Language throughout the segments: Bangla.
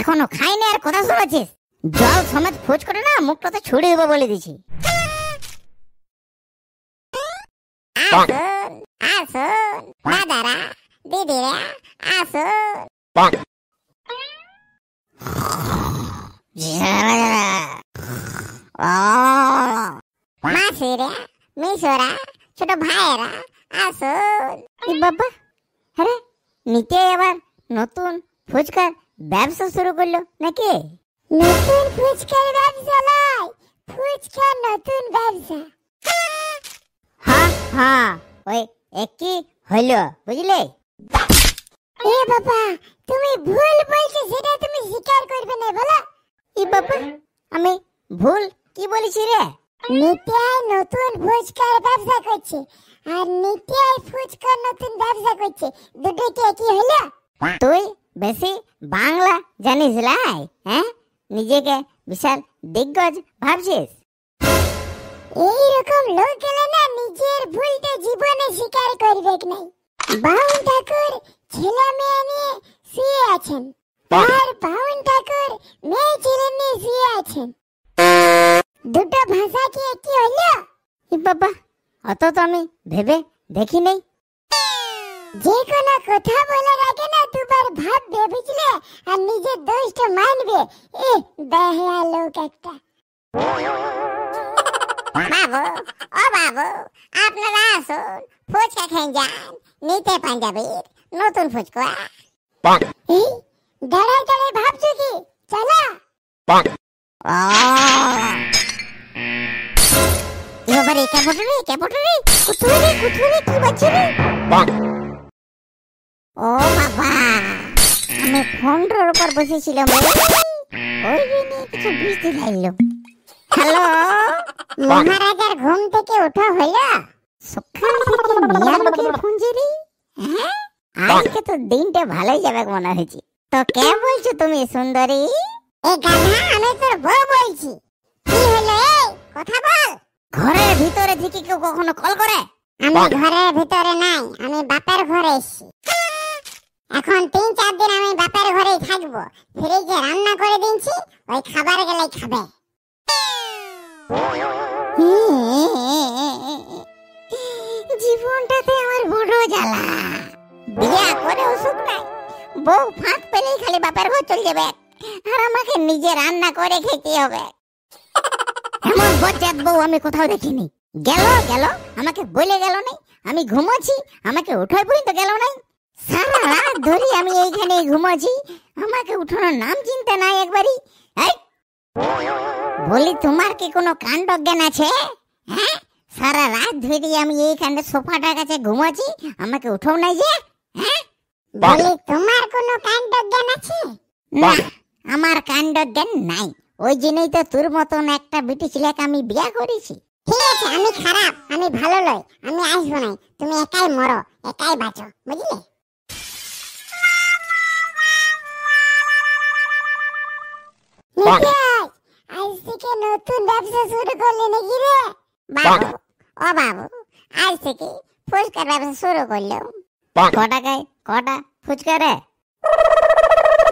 এখনো খাইনি আর কথা শোনাচ্ছিস জল সমেত খোঁজ করে না মুখটা তো ছুড়ে দেবো বলে দিছি আসুন আসুন দাদারা দিদিরা আসুন মাসিরা মিশরা ছোট ভাইয়েরা আসুন বাবা আরে নিতে আবার নতুন ফুচকার ব্যবসা শুরু করলো নাকি নতুন ফুচকার ব্যবসা নয় ফুচকার নতুন ব্যবসা হ্যাঁ হ্যাঁ ওই একই হলো বুঝলে এ বাবা তুমি ভুল বলছো সেটা তুমি স্বীকার করবে না বলো ই বাবা আমি ভুল কি বলেছি রে নিতাই নতুন ফুচকার ব্যবসা করছে আর নিতাই ফুচকার নতুন ব্যবসা করছে দুটো কি একই হলো তুই বেশি বাংলা জানিস লাই হ্যাঁ নিজেকে বিশাল দিগ্গজ ভাবছিস এইরকম লোক এলে না নিজের ভুলটা জীবনে স্বীকার করবেক নাই বাউন ঠাকুর ছেলে মেয়ে নিয়ে শুয়ে আছেন আর বাউন ঠাকুর মেয়ে ছেলে নিয়ে শুয়ে আছেন দুটো ভাষা কি একই হলো বাবা অত তো আমি ভেবে দেখি নেই যে কোনো কথা বলার আগে না দুবার ভাব ভেবেছিলে আর নিজের দোষটা মানবে এ বেহায়া লোক একটা বাবু ও বাবু আপনারা আসুন ফুচকা খেয়ে যান নিতে পাঞ্জাবির নতুন ফুচকা এই দাঁড়ায় দাঁড়ায় ভাবছো কি চলো কি বাবা রে কেমন রে কেমন রে কুতুরে কুতুরে কি বাজছে রে ও বাবা আমি উপর বসেছিলাম ওই জন্য কিছু লাগলো হ্যালো মহারাজার ঘুম থেকে ওঠা সকাল থেকে হ্যাঁ? আজকে তো দিনটা ভালোই যাবে মনে হয়েছে তো কে বলছো তুমি সুন্দরী এ আমি তোর বউ বলছি কি হলো কথা বল ঘরের ভিতরে থেকে কেউ কখনো কল করে আমি ঘরের ভিতরে নাই আমি বাপের ঘরে এসেছি এখন তিন চার দিন আমি বাপের ঘরেই থাকবো ফ্রিজে রান্না করে দিচ্ছি ওই খাবার গেলাই খাবে জীবনটাতে আমার বড় জ্বালা বিয়া করে অসুখ নাই বউ ফাঁক পেলেই খালি বাপের ঘর চলে যাবে আর আমাকে নিজে রান্না করে খেতে হবে এমন বজ্জাত বউ আমি কোথাও দেখিনি গেল গেল আমাকে বলে গেল নাই আমি ঘুমোছি আমাকে উঠাই পর্যন্ত গেল নাই সারা রাত ধরে আমি এইখানে ঘুমাচ্ছি আমাকে উঠানোর নাম চিন্তা নাই একবারই বলি তোমার কি কোনো কাণ্ড জ্ঞান আছে হ্যাঁ সারা রাত ধরে আমি এইখানে সোফাটার কাছে ঘুমাচ্ছি আমাকে উঠাও নাই যে হ্যাঁ বলি তোমার কোনো কাণ্ড জ্ঞান আছে না আমার কাণ্ড জ্ঞান নাই ওই জন্যই তো তোর মতন একটা বিটি ছেলেকে আমি বিয়ে করেছি ঠিক আছে আমি খারাপ আমি ভালো নই আমি আসবো না তুমি একাই মরো একাই বাঁচো বুঝলে আজ থেকে নতুন ব্যবসা শুরু করলে নাকি রে বাবু ও বাবু আজ থেকে ফুচকার ব্যবসা শুরু করলো কটা কটা ফুচকা রে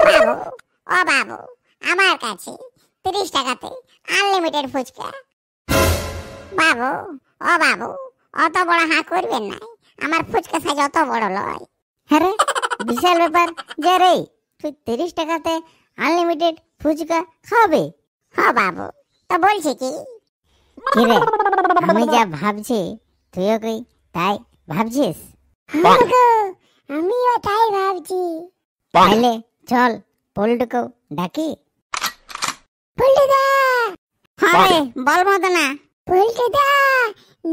বাবু ও বাবু আমার কাছে তিরিশ টাকাতে আনলিমিটেড ফুচকা বাবু ও বাবু অত বড় হাঁ করবেন না আমার ফুচকা সাইজ অত বড় লয় হ্যাঁ বিশাল ব্যাপার যে রে তুই তিরিশ টাকাতে আনলিমিটেড ফুচকা খাবে হ্যাঁ বাবু তা বলছে কি কিরে আমি যা ভাবছি তুইও কই তাই ভাবছিস হ্যাঁ আমিও তাই ভাবছি তাহলে চল পল্টুকেও ডাকি পল্টুদা হ্যাঁ বল মতো না পল্টুদা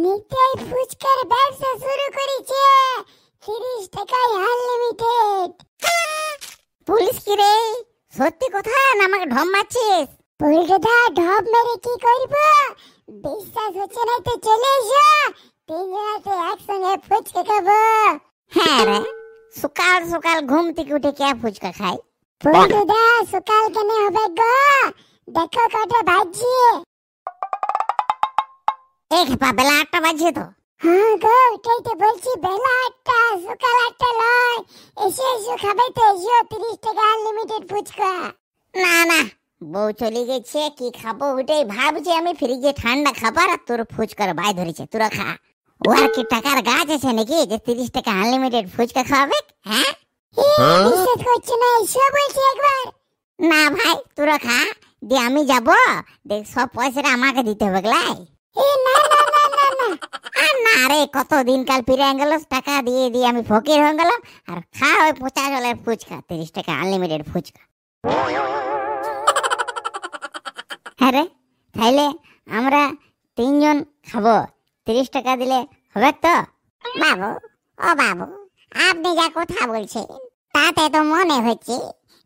নিতাই ফুচকার ব্যবসা শুরু করেছে তিরিশ টাকায় আনলিমিটেড পুলিশ কি রে সত্যি কথা না আমাকে ঢম মারছিস পল্টুদা ঢপ মেরে কি করব বিশ্বাস হচ্ছে না তো চলে এসো তিনজনাতে একসঙ্গে ফুচকা খাবো হ্যাঁ রে সকাল সকাল ঘুম থেকে উঠে কে ফুচকা খায় পল্টুদা সকাল কেন হবে গো দেখো কত বাজছে এক পা বেলা আটটা বাজছে তো হ্যাঁ গো ওটাই তো বলছি বেলা আটটা সকাল আটটা নয় খাবে তো তিরিশ টাকা আনলিমিটেড ফুচকা না না বউ চলে গেছে কি খাবো ওটাই ভাবছি আমি ফ্রিজে ঠান্ডা খাবার আর তোর ফুচকার বাই ধরেছে তোরা খা ও আর কি টাকার গাছ আছে নাকি যে তিরিশ টাকা আনলিমিটেড ফুচকা হ্যাঁ? হ্যাঁ বিশ্বাস করছি না বলছি একবার না ভাই তোরা খা দিয়ে আমি যাবো দেখ সব পয়সাটা আমাকে দিতে হবে এ না না আরে কত দিনকাল ফিরে গেল টাকা দিয়ে দিয়ে আমি ফকির হয়ে গেলাম আর খা ওই পচা জলের ফুচকা তিরিশ টাকা আনলিমিটেড ফুচকা হ্যাঁ রে তাইলে আমরা তিনজন খাবো তিরিশ টাকা দিলে হবে তো বাবু ও বাবু আপনি যা কথা বলছেন তাতে তো মনে হচ্ছে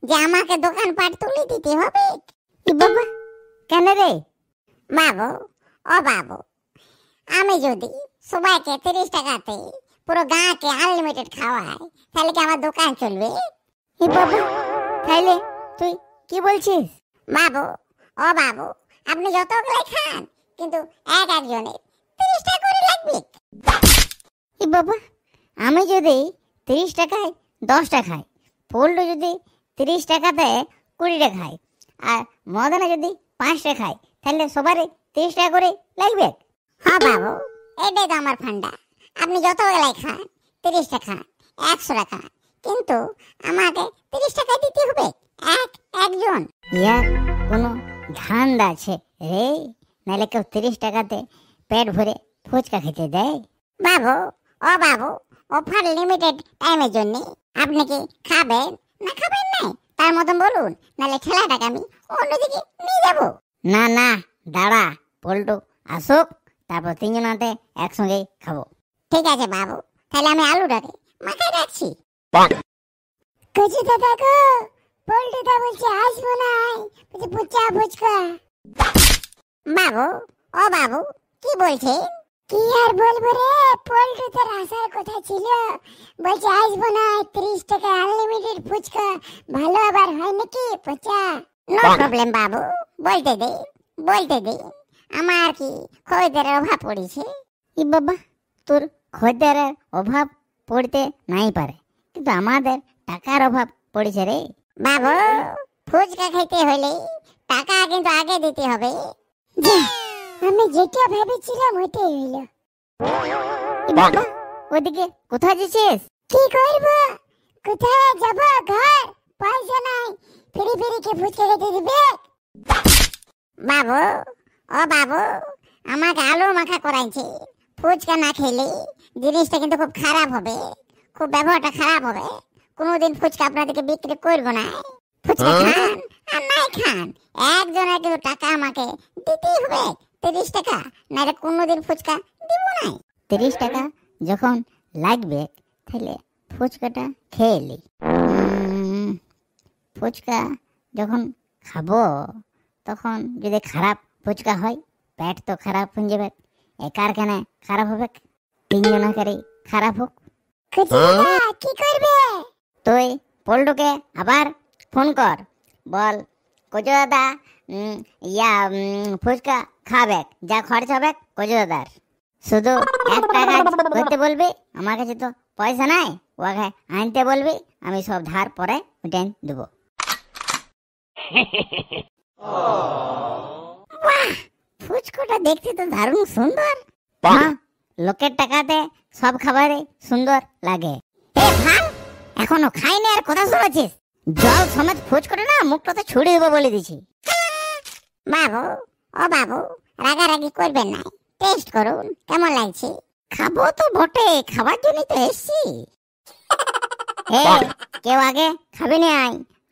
যে আমাকে দোকানপাট তুলে দিতে হবে বাবা কেন রে বাবু ও বাবু আমি যদি সবাইকে তিরিশ টাকাতে পুরো গাঁকে আনলিমিটেড খাওয়ায় তাহলে কি আমার দোকান চলবে তাহলে তুই কি বলছিস বাবু ও বাবু আপনি যতগুলাই খান কিন্তু এক একজনের তিরিশ টাকা করে লাগবে হি বাবা আমি যদি তিরিশ টাকায় দশটা খাই পোল্টু যদি তিরিশ টাকাতে কুড়িটা খাই আর মদনা যদি পাঁচটা খাই তাহলে সবারই তিরিশ টাকা করে লাগবে হ্যাঁ বাবু এটাই তো আমার ফান্ডা আপনি যত বেলায় খান তিরিশ টাকা একশো টাকা কিন্তু আমাকে তিরিশ টাকা দিতে হবে এক একজন ইয়ার কোনো ধান্দা আছে রে নাহলে কেউ তিরিশ টাকাতে পেট ভরে ফুচকা খেতে দেয় বাবু ও বাবু অফার লিমিটেড টাইমের জন্য আপনি কি খাবেন না খাবেন না তার মতন বলুন নাহলে খেলাটাকে আমি অন্যদিকে নিয়ে যাব না না দাঁড়া পল্টু আসুক তারপর তিনজনাতে একসঙ্গে খাবো ঠিক আছে বাবু তাহলে আমি আলুটাকে মাথায় রাখছি কচুটা থাকো পল্টুটা বলছে আসবো না বলছে পুচা পুচকা বাবু ও বাবু কি বলছে কি আর বলবো রে পোল্ট্রি তো আসার কথা ছিল বলছে আসবো না ত্রিশ টাকা আনলিমিটেড ফুচকা ভালো আবার হয় নাকি পচা নো প্রবলেম বাবু বলতে দে বলতে দে আমার কি খরিদারের অভাব পড়েছে ই বাবা তোর খরিদারের অভাব পড়তে নাই পারে কিন্তু আমাদের টাকার অভাব পড়েছে রে বাবু ফুচকা খেতে হলে টাকা কিন্তু আগে দিতে হবে আমি যেটা ভেবেছিলাম ওইটাই হইল বাবা ওদিকে কোথায় যাচ্ছিস কি করব কোথায় যাব ঘর পয়সা নাই ফিরি ফিরি কে ফুচকা খেতে দিবে বাবু ও বাবু আমাকে আলু মাখা করাইছে ফুচকা না খেলে জিনিসটা কিন্তু খুব খারাপ হবে খুব ব্যবহারটা খারাপ হবে কোনোদিন ফুচকা আপনাদেরকে বিক্রি করব না ফুচকা হ্যাঁ? খান আর নাই খান একজনের কিন্তু টাকা আমাকে দিতেই হবে তিরিশ টাকা নাহলে কোনোদিন ফুচকা দিব না তিরিশ টাকা যখন লাগবে তাহলে ফুচকাটা খেয়ে এলি ফুচকা যখন খাবো তখন যদি খারাপ ফুচকা হয় পেট তো খারাপ হয়ে যাবে একার কেন খারাপ হবে তিনজনাকারই খারাপ হোক হ্যাঁ। কি করবে তুই পল্টুকে আবার ফোন কর বল কচু দাদা ইয়া ফুচকা খাবে যা খরচ হবে কচু দাদার শুধু এক টাকা করতে বলবি আমার কাছে তো পয়সা নাই ওকে আনতে বলবি আমি সব ধার পরে উঠে দেবো বাহ ফুচকোটা দেখতে তো দারুণ সুন্দর লোকের টাকাতে সব খাবারে সুন্দর লাগে এ ভান এখনো খাইনি আর কথা শুনেছিস জল সমেত ফুচকোটা না মুখটাতে ছুড়ে দেবো বলে দিছি বাবু ও বাবু রাগারাগি করবেন না টেস্ট করুন কেমন লাগছে খাবো তো বটে খাবার জন্যই তো এসছি কেউ আগে খাবে না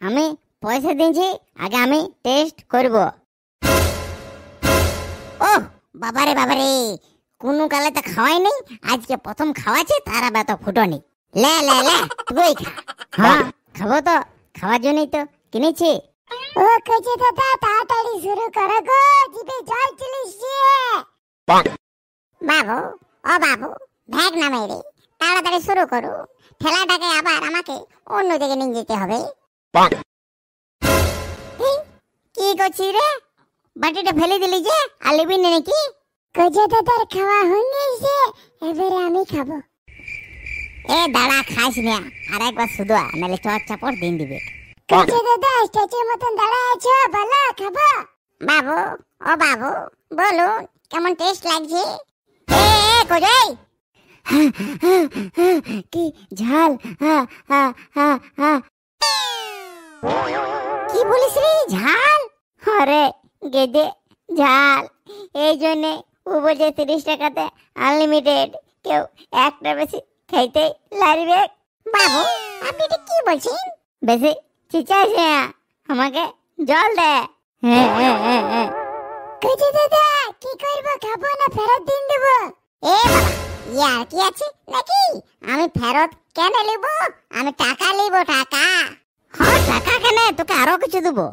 আমি পয়সা দিয়েছি আগে আমি টেস্ট করবো বাবারে বাবারে কোনো কালে তো খাওয়াই নেই আজকে প্রথম খাওয়াছে তার আবার তো ফুটো লে লে লে তুই খা হ্যাঁ খাবো তো খাওয়ার জন্যই তো কিনেছি ও কেচে দাদা তাড়াতাড়ি শুরু করো গো জিভে জল চলে বাবু ও বাবু ভ্যাগ না রে তাড়াতাড়ি শুরু করো ঠেলাটাকে আবার আমাকে অন্য দিকে নিয়ে যেতে হবে কি করছি রে বাটিটা ফেলে দিলি যে আর লিবি না নাকি কজে দাদার খাওয়া হয়ে গেছে এবারে আমি খাবো এ দাঁড়া খাস না আর একবার শুধু নাহলে চর চাপড় দিন দিবে কজে দাদা স্ট্যাচুর মতন দাঁড়া আছো ভালো খাবো বাবু ও বাবু বলুন কেমন টেস্ট লাগছে এ কজে কি ঝাল কি বলিস রে ঝাল আরে গেজে ঝাল এই জন্যে উপজে তিরিশ টাকাতে আনলিমিটেড কেউ একটা বেশি খাইতে লাগবে বাবু আপনি এটা কি বলছেন বেশি চিচাইছে আমাকে জল দে হ্যাঁ, হ্যাঁ, হ্যাঁ, কুচি দাদা কি করব খাবো না ফেরত দিন দেব এ ইয়ার কি আছে নাকি আমি ফেরত কেন নেব আমি টাকা নেব টাকা হ্যাঁ টাকা কেন তোকে আরো কিছু দেবো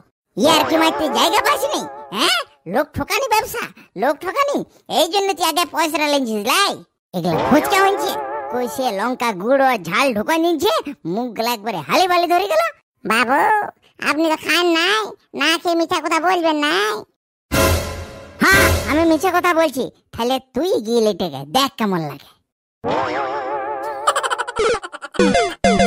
ইয়ার কি মাইতে জায়গা পাসনি হ্যাঁ লোক ঠোকানি ব্যবসা লোক ঠোকানি এই জন্য তুই আগে পয়সা লেগেছিস লাই এগুলো ফুচকা হয়েছে কইছে লঙ্কা গুড় ঝাল ঢুকে নিয়েছে মুখ গুলা একবারে হালি বালি ধরে গেল বাবু আপনি তো খান নাই না খেয়ে মিথ্যা কথা বলবেন নাই হ্যাঁ আমি মিথ্যা কথা বলছি তাহলে তুই গিয়ে লেটে গে দেখ কেমন লাগে